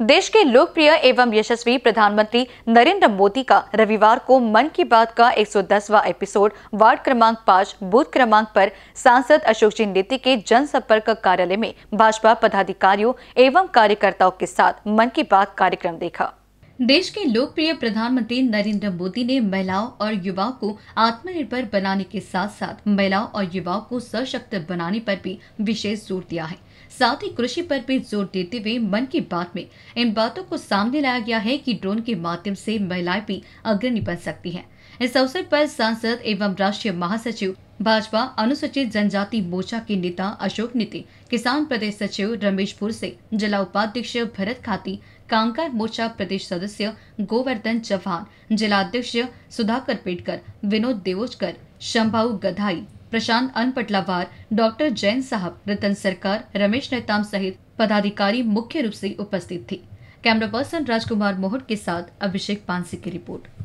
देश के लोकप्रिय एवं यशस्वी प्रधानमंत्री नरेंद्र मोदी का रविवार को मन की बात का 110वां एपिसोड वार्ड क्रमांक पाँच बूथ क्रमांक पर सांसद अशोक जी नेती के जनसंपर्क कार्यालय में भाजपा पदाधिकारियों एवं कार्यकर्ताओं के साथ मन की बात कार्यक्रम देखा देश के लोकप्रिय प्रधानमंत्री नरेंद्र मोदी ने महिलाओं और युवाओं को आत्मनिर्भर बनाने के साथ साथ महिलाओं और युवाओं को सशक्त बनाने पर भी विशेष जोर दिया है साथ ही कृषि पर भी जोर देते हुए मन की बात में इन बातों को सामने लाया गया है कि ड्रोन के माध्यम से महिलाएं भी अग्रणी बन सकती हैं इस अवसर पर सांसद एवं राष्ट्रीय महासचिव भाजपा अनुसूचित जनजाति मोर्चा के नेता अशोक नीति किसान प्रदेश सचिव रमेशपुर से जिला उपाध्यक्ष भरत खाती कामकार मोर्चा प्रदेश सदस्य गोवर्धन चौहान जिला अध्यक्ष सुधाकर पेटकर विनोद देवोजकर शंभाऊ गधाई प्रशांत अनपटलावार डॉक्टर जैन साहब रतन सरकार रमेश नेताम सहित पदाधिकारी मुख्य रूप से उपस्थित थे कैमरा पर्सन राजकुमार मोहट के साथ अभिषेक पानसी की रिपोर्ट